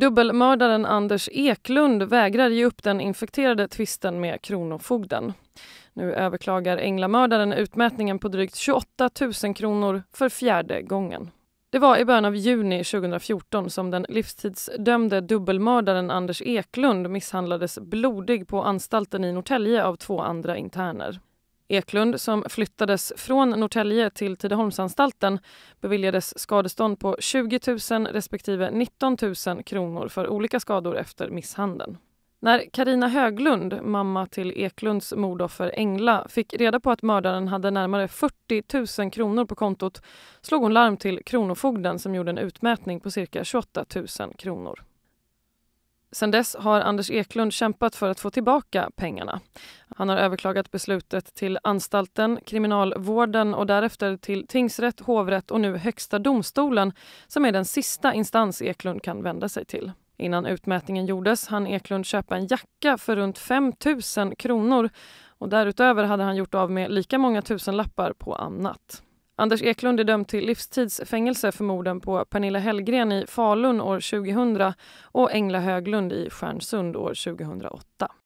Dubbelmördaren Anders Eklund vägrar ge upp den infekterade tvisten med Kronofogden. Nu överklagar Änglamördaren utmätningen på drygt 28 000 kronor för fjärde gången. Det var i början av juni 2014 som den livstidsdömde dubbelmördaren Anders Eklund misshandlades blodig på anstalten i Norrtälje av två andra interner. Eklund, som flyttades från Norrtälje till Tidaholmsanstalten, beviljades skadestånd på 20 000 respektive 19 000 kronor för olika skador efter misshandeln. När Karina Höglund, mamma till Eklunds mordoffer Engla, fick reda på att mördaren hade närmare 40 000 kronor på kontot slog hon larm till Kronofogden som gjorde en utmätning på cirka 28 000 kronor. Sedan dess har Anders Eklund kämpat för att få tillbaka pengarna. Han har överklagat beslutet till anstalten, kriminalvården och därefter till tingsrätt, hovrätt och nu Högsta domstolen som är den sista instans Eklund kan vända sig till. Innan utmätningen gjordes hann Eklund köpa en jacka för runt 5 000 kronor och därutöver hade han gjort av med lika många tusenlappar på annat. Anders Eklund är dömd till livstidsfängelse för morden på Pernilla Hellgren i Falun år 2000 och Engla Höglund i Stjärnsund år 2008.